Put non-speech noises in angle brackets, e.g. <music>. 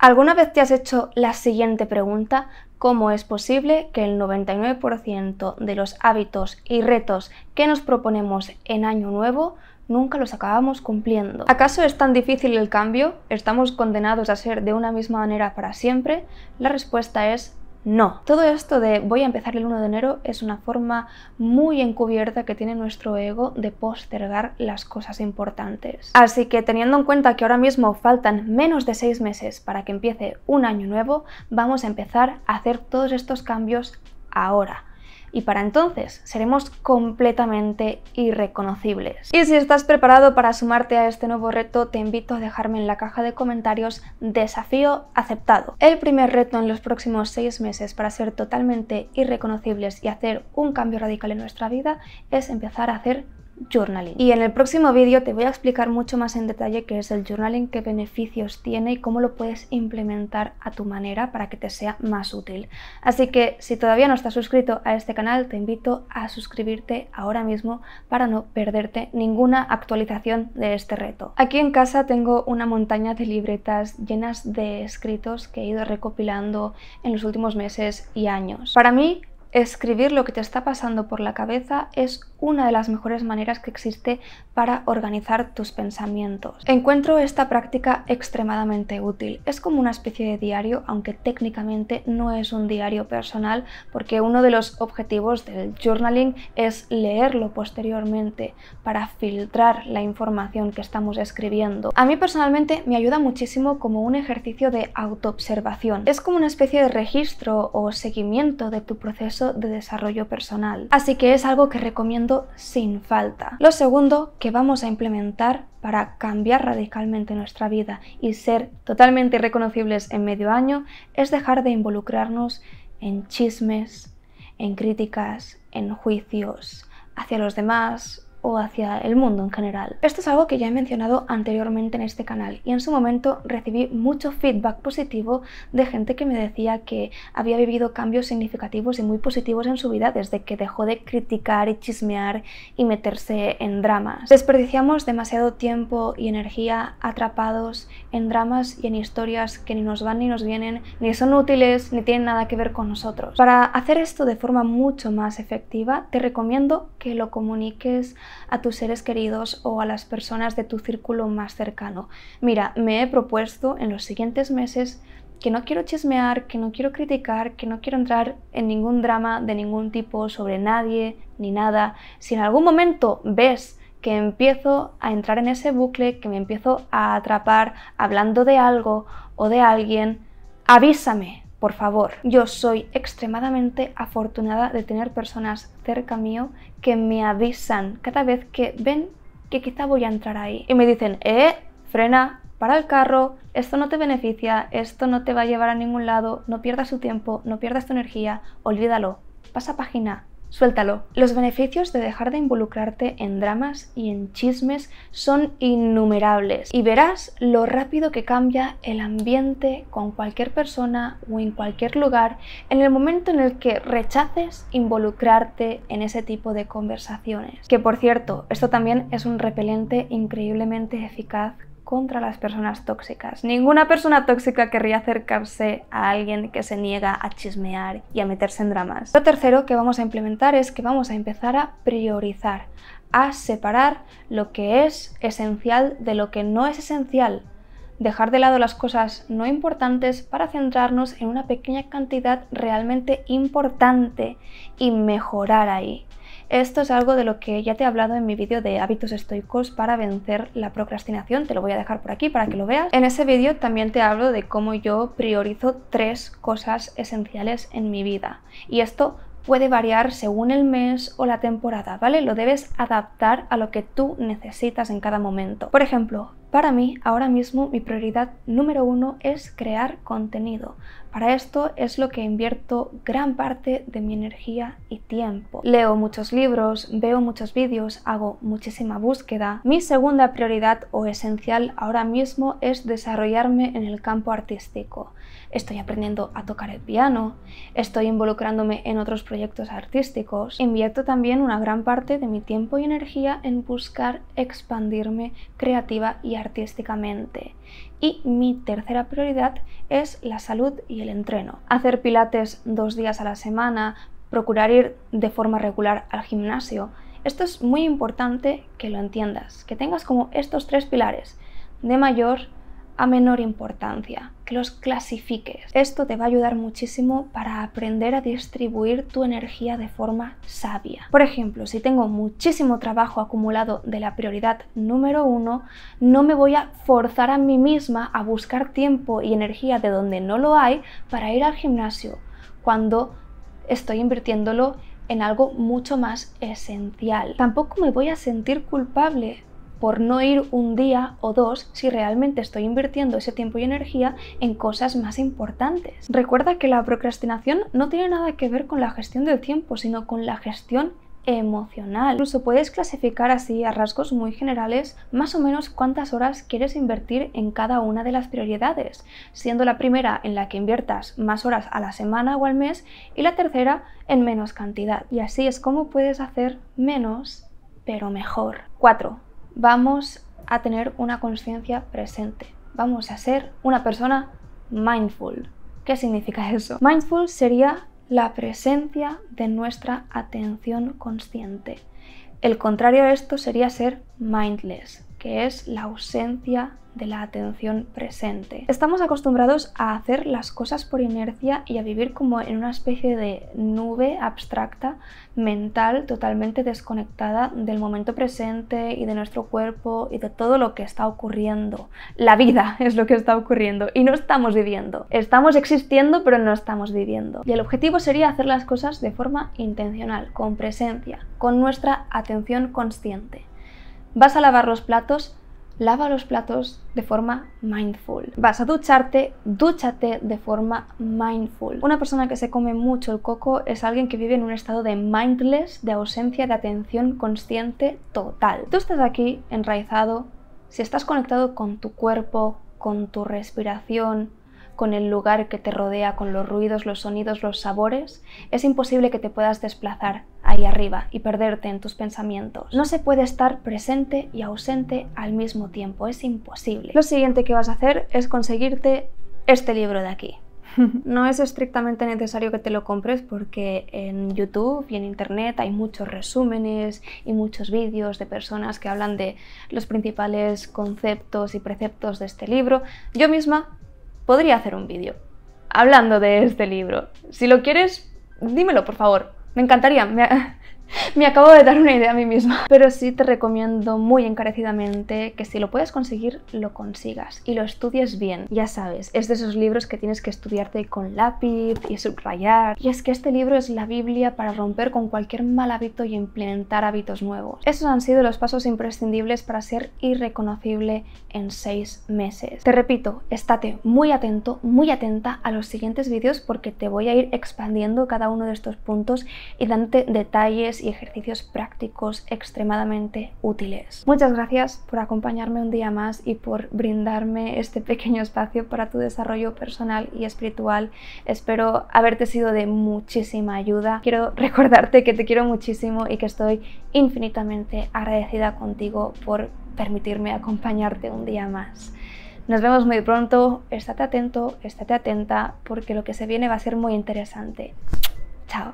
¿Alguna vez te has hecho la siguiente pregunta? ¿Cómo es posible que el 99% de los hábitos y retos que nos proponemos en Año Nuevo nunca los acabamos cumpliendo? ¿Acaso es tan difícil el cambio? ¿Estamos condenados a ser de una misma manera para siempre? La respuesta es no. Todo esto de voy a empezar el 1 de enero es una forma muy encubierta que tiene nuestro ego de postergar las cosas importantes. Así que teniendo en cuenta que ahora mismo faltan menos de 6 meses para que empiece un año nuevo, vamos a empezar a hacer todos estos cambios ahora y para entonces seremos completamente irreconocibles. Y si estás preparado para sumarte a este nuevo reto, te invito a dejarme en la caja de comentarios desafío aceptado. El primer reto en los próximos seis meses para ser totalmente irreconocibles y hacer un cambio radical en nuestra vida es empezar a hacer journaling. Y en el próximo vídeo te voy a explicar mucho más en detalle qué es el journaling, qué beneficios tiene y cómo lo puedes implementar a tu manera para que te sea más útil. Así que si todavía no estás suscrito a este canal, te invito a suscribirte ahora mismo para no perderte ninguna actualización de este reto. Aquí en casa tengo una montaña de libretas llenas de escritos que he ido recopilando en los últimos meses y años. Para mí, escribir lo que te está pasando por la cabeza es una de las mejores maneras que existe para organizar tus pensamientos. Encuentro esta práctica extremadamente útil. Es como una especie de diario, aunque técnicamente no es un diario personal, porque uno de los objetivos del journaling es leerlo posteriormente para filtrar la información que estamos escribiendo. A mí personalmente me ayuda muchísimo como un ejercicio de autoobservación. Es como una especie de registro o seguimiento de tu proceso de desarrollo personal. Así que es algo que recomiendo sin falta. Lo segundo que vamos a implementar para cambiar radicalmente nuestra vida y ser totalmente reconocibles en medio año es dejar de involucrarnos en chismes, en críticas, en juicios hacia los demás o hacia el mundo en general. Esto es algo que ya he mencionado anteriormente en este canal y en su momento recibí mucho feedback positivo de gente que me decía que había vivido cambios significativos y muy positivos en su vida desde que dejó de criticar y chismear y meterse en dramas. Desperdiciamos demasiado tiempo y energía atrapados en dramas y en historias que ni nos van ni nos vienen, ni son útiles, ni tienen nada que ver con nosotros. Para hacer esto de forma mucho más efectiva, te recomiendo que lo comuniques a tus seres queridos o a las personas de tu círculo más cercano. Mira, me he propuesto en los siguientes meses que no quiero chismear, que no quiero criticar, que no quiero entrar en ningún drama de ningún tipo sobre nadie ni nada. Si en algún momento ves que empiezo a entrar en ese bucle, que me empiezo a atrapar hablando de algo o de alguien, avísame, por favor, yo soy extremadamente afortunada de tener personas cerca mío que me avisan cada vez que ven que quizá voy a entrar ahí. Y me dicen, eh, frena, para el carro, esto no te beneficia, esto no te va a llevar a ningún lado, no pierdas tu tiempo, no pierdas tu energía, olvídalo, pasa página, Suéltalo. Los beneficios de dejar de involucrarte en dramas y en chismes son innumerables y verás lo rápido que cambia el ambiente con cualquier persona o en cualquier lugar en el momento en el que rechaces involucrarte en ese tipo de conversaciones. Que por cierto, esto también es un repelente increíblemente eficaz contra las personas tóxicas. Ninguna persona tóxica querría acercarse a alguien que se niega a chismear y a meterse en dramas. Lo tercero que vamos a implementar es que vamos a empezar a priorizar, a separar lo que es esencial de lo que no es esencial. Dejar de lado las cosas no importantes para centrarnos en una pequeña cantidad realmente importante y mejorar ahí. Esto es algo de lo que ya te he hablado en mi vídeo de hábitos estoicos para vencer la procrastinación, te lo voy a dejar por aquí para que lo veas. En ese vídeo también te hablo de cómo yo priorizo tres cosas esenciales en mi vida y esto puede variar según el mes o la temporada, ¿vale? Lo debes adaptar a lo que tú necesitas en cada momento. Por ejemplo, para mí, ahora mismo, mi prioridad número uno es crear contenido. Para esto es lo que invierto gran parte de mi energía y tiempo. Leo muchos libros, veo muchos vídeos, hago muchísima búsqueda. Mi segunda prioridad o esencial ahora mismo es desarrollarme en el campo artístico. Estoy aprendiendo a tocar el piano, estoy involucrándome en otros proyectos artísticos. Invierto también una gran parte de mi tiempo y energía en buscar expandirme creativa y artísticamente. Y mi tercera prioridad es la salud y el entreno. Hacer pilates dos días a la semana, procurar ir de forma regular al gimnasio. Esto es muy importante que lo entiendas, que tengas como estos tres pilares de mayor, a menor importancia, que los clasifiques. Esto te va a ayudar muchísimo para aprender a distribuir tu energía de forma sabia. Por ejemplo, si tengo muchísimo trabajo acumulado de la prioridad número uno, no me voy a forzar a mí misma a buscar tiempo y energía de donde no lo hay para ir al gimnasio, cuando estoy invirtiéndolo en algo mucho más esencial. Tampoco me voy a sentir culpable por no ir un día o dos si realmente estoy invirtiendo ese tiempo y energía en cosas más importantes. Recuerda que la procrastinación no tiene nada que ver con la gestión del tiempo, sino con la gestión emocional. Incluso puedes clasificar así a rasgos muy generales más o menos cuántas horas quieres invertir en cada una de las prioridades, siendo la primera en la que inviertas más horas a la semana o al mes y la tercera en menos cantidad. Y así es como puedes hacer menos pero mejor. 4 vamos a tener una conciencia presente. Vamos a ser una persona mindful. ¿Qué significa eso? Mindful sería la presencia de nuestra atención consciente. El contrario a esto sería ser mindless, que es la ausencia de la atención presente. Estamos acostumbrados a hacer las cosas por inercia y a vivir como en una especie de nube abstracta, mental, totalmente desconectada del momento presente y de nuestro cuerpo y de todo lo que está ocurriendo. La vida <laughs> es lo que está ocurriendo y no estamos viviendo. Estamos existiendo pero no estamos viviendo. Y el objetivo sería hacer las cosas de forma intencional, con presencia, con nuestra atención consciente. Vas a lavar los platos, lava los platos de forma mindful. Vas a ducharte, dúchate de forma mindful. Una persona que se come mucho el coco es alguien que vive en un estado de mindless, de ausencia de atención consciente total. Tú estás aquí enraizado, si estás conectado con tu cuerpo, con tu respiración, con el lugar que te rodea, con los ruidos, los sonidos, los sabores, es imposible que te puedas desplazar ahí arriba y perderte en tus pensamientos. No se puede estar presente y ausente al mismo tiempo, es imposible. Lo siguiente que vas a hacer es conseguirte este libro de aquí. <laughs> No es estrictamente necesario que te lo compres porque en YouTube y en Internet hay muchos resúmenes y muchos vídeos de personas que hablan de los principales conceptos y preceptos de este libro. Yo misma podría hacer un vídeo hablando de este libro. Si lo quieres, dímelo, por favor. Me encantaría. Me... Me acabo de dar una idea a mí misma. Pero sí te recomiendo muy encarecidamente que si lo puedes conseguir, lo consigas y lo estudies bien. Ya sabes, es de esos libros que tienes que estudiarte con lápiz y subrayar. Y es que este libro es la Biblia para romper con cualquier mal hábito y implementar hábitos nuevos. Esos han sido los pasos imprescindibles para ser irreconocible en seis meses. Te repito, estate muy atento, muy atenta a los siguientes vídeos porque te voy a ir expandiendo cada uno de estos puntos y dándote detalles y ejercicios prácticos extremadamente útiles. Muchas gracias por acompañarme un día más y por brindarme este pequeño espacio para tu desarrollo personal y espiritual. Espero haberte sido de muchísima ayuda. Quiero recordarte que te quiero muchísimo y que estoy infinitamente agradecida contigo por permitirme acompañarte un día más. Nos vemos muy pronto, estate atento, estate atenta, porque lo que se viene va a ser muy interesante.